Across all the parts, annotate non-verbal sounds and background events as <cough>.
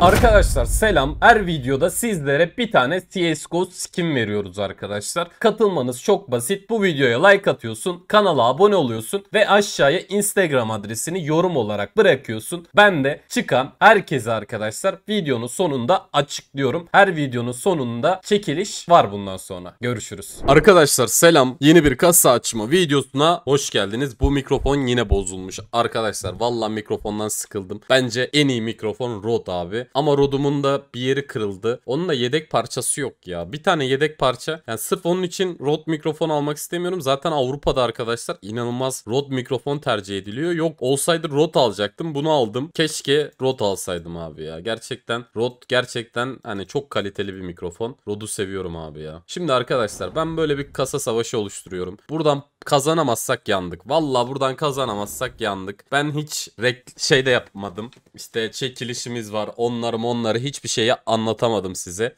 Arkadaşlar selam. Her videoda sizlere bir tane CSGO skin veriyoruz arkadaşlar. Katılmanız çok basit. Bu videoya like atıyorsun, kanala abone oluyorsun ve aşağıya Instagram adresini yorum olarak bırakıyorsun. Ben de çıkan herkese arkadaşlar videonun sonunda açıklıyorum. Her videonun sonunda çekiliş var bundan sonra. Görüşürüz. Arkadaşlar selam. Yeni bir kasa açma videosuna hoş geldiniz. Bu mikrofon yine bozulmuş. Arkadaşlar Valla mikrofondan sıkıldım. Bence en iyi mikrofon Rode abi. Ama Rodum'un da bir yeri kırıldı. Onun da yedek parçası yok ya. Bir tane yedek parça. Yani sırf onun için Rod mikrofon almak istemiyorum. Zaten Avrupa'da arkadaşlar inanılmaz Rod mikrofon tercih ediliyor. Yok olsaydı Rod alacaktım. Bunu aldım. Keşke Rod alsaydım abi ya. Gerçekten Rod gerçekten hani çok kaliteli bir mikrofon. Rod'u seviyorum abi ya. Şimdi arkadaşlar ben böyle bir kasa savaşı oluşturuyorum. Buradan Kazanamazsak yandık. Valla buradan kazanamazsak yandık. Ben hiç şey de yapmadım. İşte çekilişimiz var. Onları onları hiçbir şeyi anlatamadım size.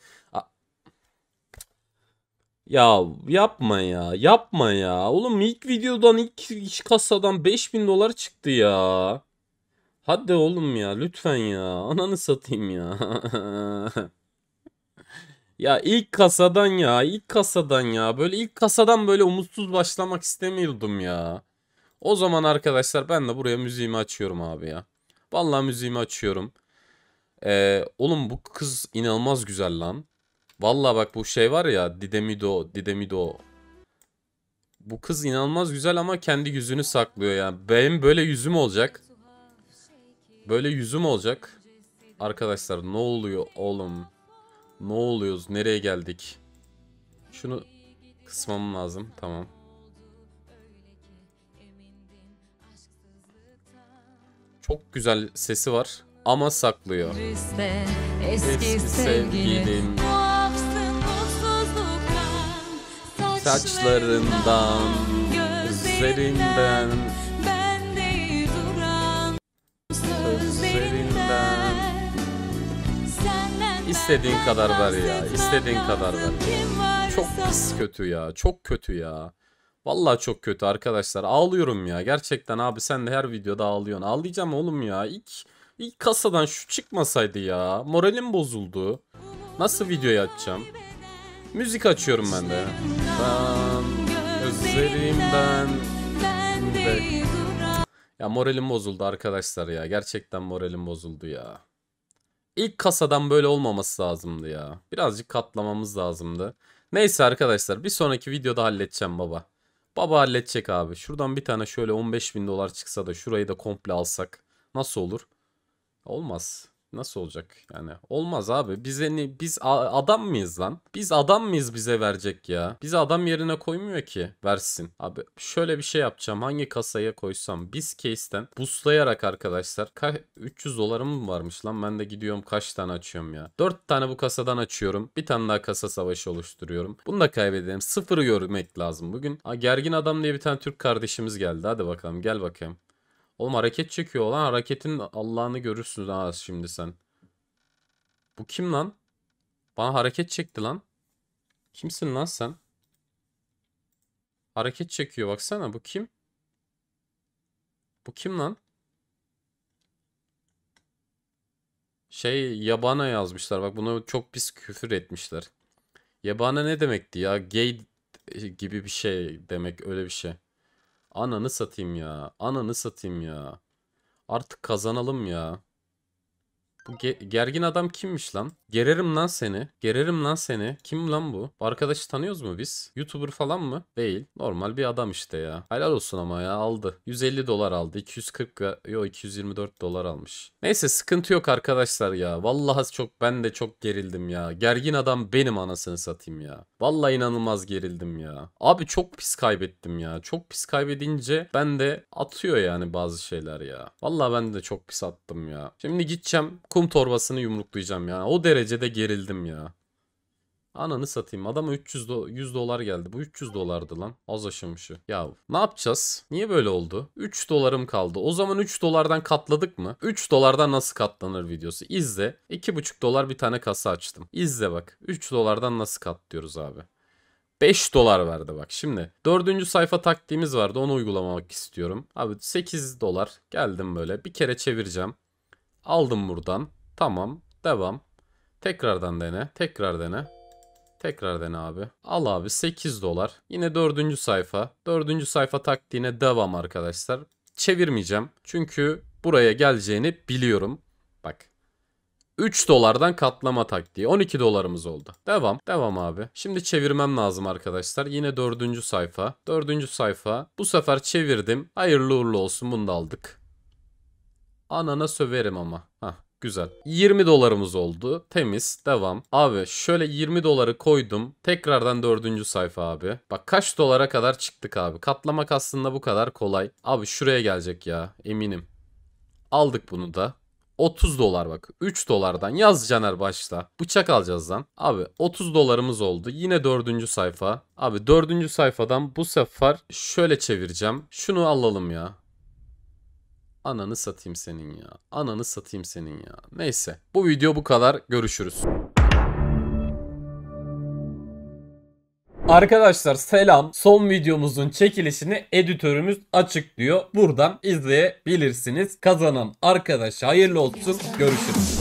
Ya yapma ya yapma ya. Oğlum ilk videodan ilk, ilk kasadan 5000 dolar çıktı ya. Hadi oğlum ya lütfen ya. Ananı satayım ya. <laughs> Ya ilk kasadan ya ilk kasadan ya böyle ilk kasadan böyle umutsuz başlamak istemiyordum ya. O zaman arkadaşlar ben de buraya müziğimi açıyorum abi ya. Vallahi müziğimi açıyorum. Ee, oğlum bu kız inanılmaz güzel lan. Vallahi bak bu şey var ya Didemido Didemido. Bu kız inanılmaz güzel ama kendi yüzünü saklıyor yani. Benim böyle yüzüm olacak. Böyle yüzüm olacak. Arkadaşlar ne oluyor oğlum? Ne oluyoruz? Nereye geldik? Şunu kısmam lazım. Tamam. Çok güzel sesi var ama saklıyor. Eski sevgilim saçlarından, gözlerinden İstediğin kadar ver ya. İstediğin kadar ver. Çok pis kötü ya. Çok kötü ya. Vallahi çok kötü arkadaşlar. Ağlıyorum ya. Gerçekten abi sen de her videoda ağlıyorsun. Ağlayacağım oğlum ya. İlk, ilk kasadan şu çıkmasaydı ya. Moralim bozuldu. Nasıl video yapacağım? Müzik açıyorum ben de. Ben gözlerimden de. Ya moralim bozuldu arkadaşlar ya. Gerçekten moralim bozuldu ya. İlk kasadan böyle olmaması lazımdı ya. Birazcık katlamamız lazımdı. Neyse arkadaşlar bir sonraki videoda halledeceğim baba. Baba halledecek abi. Şuradan bir tane şöyle 15 bin dolar çıksa da şurayı da komple alsak nasıl olur? Olmaz. Nasıl olacak yani? Olmaz abi. Biz, yani, biz adam mıyız lan? Biz adam mıyız bize verecek ya? Biz adam yerine koymuyor ki versin. Abi şöyle bir şey yapacağım. Hangi kasaya koysam? Biz case'ten buslayarak arkadaşlar. 300 dolarım varmış lan. Ben de gidiyorum kaç tane açıyorum ya. 4 tane bu kasadan açıyorum. Bir tane daha kasa savaşı oluşturuyorum. Bunu da kaybedelim. Sıfırı görmek lazım bugün. Ha, gergin adam diye bir tane Türk kardeşimiz geldi. Hadi bakalım gel bakayım. Oğlum hareket çekiyor lan. Hareketin Allah'ını görürsünüz ha şimdi sen. Bu kim lan? Bana hareket çekti lan. Kimsin lan sen? Hareket çekiyor baksana bu kim? Bu kim lan? Şey yabana yazmışlar. Bak bunu çok pis küfür etmişler. Yabana ne demekti ya? Gay e, gibi bir şey demek öyle bir şey. Ananı satayım ya. Ananı satayım ya. Artık kazanalım ya. Bu ge gergin adam kimmiş lan? Gererim lan seni. Gererim lan seni. Kim lan bu? bu arkadaşı tanıyoruz mu biz? Youtuber falan mı? Değil. Normal bir adam işte ya. Helal olsun ama ya aldı. 150 dolar aldı. 240 yo 224 dolar almış. Neyse sıkıntı yok arkadaşlar ya. Vallahi çok ben de çok gerildim ya. Gergin adam benim anasını satayım ya. Vallahi inanılmaz gerildim ya. Abi çok pis kaybettim ya. Çok pis kaybedince ben de atıyor yani bazı şeyler ya. Vallahi ben de çok pis attım ya. Şimdi gideceğim kum torbasını yumruklayacağım ya. O derecede gerildim ya. Ananı satayım. Adama 300 do 100 dolar geldi. Bu 300 dolardı lan. Az aşamışı. Ya ne yapacağız? Niye böyle oldu? 3 dolarım kaldı. O zaman 3 dolardan katladık mı? 3 dolardan nasıl katlanır videosu. İzle. 2,5 dolar bir tane kasa açtım. İzle bak. 3 dolardan nasıl katlıyoruz abi. 5 dolar verdi bak şimdi. Dördüncü sayfa taktiğimiz vardı onu uygulamak istiyorum. Abi 8 dolar geldim böyle bir kere çevireceğim. Aldım buradan. Tamam. Devam. Tekrardan dene. Tekrar dene. Tekrar dene abi. Al abi 8 dolar. Yine dördüncü sayfa. Dördüncü sayfa taktiğine devam arkadaşlar. Çevirmeyeceğim. Çünkü buraya geleceğini biliyorum. Bak 3 dolardan katlama taktiği. 12 dolarımız oldu. Devam. Devam abi. Şimdi çevirmem lazım arkadaşlar. Yine dördüncü sayfa. Dördüncü sayfa. Bu sefer çevirdim. Hayırlı uğurlu olsun. Bunu da aldık. Anana söverim ama. Hah. Güzel. 20 dolarımız oldu. Temiz. Devam. Abi şöyle 20 doları koydum. Tekrardan dördüncü sayfa abi. Bak kaç dolara kadar çıktık abi. Katlamak aslında bu kadar kolay. Abi şuraya gelecek ya. Eminim. Aldık bunu da. 30 dolar bak. 3 dolardan yaz Caner başla. Bıçak alacağız lan. Abi 30 dolarımız oldu. Yine 4. sayfa. Abi 4. sayfadan bu sefer şöyle çevireceğim. Şunu alalım ya. Ananı satayım senin ya. Ananı satayım senin ya. Neyse. Bu video bu kadar. Görüşürüz. Arkadaşlar selam. Son videomuzun çekilişini editörümüz açıklıyor. Buradan izleyebilirsiniz. Kazanan arkadaş hayırlı olsun. Görüşürüz.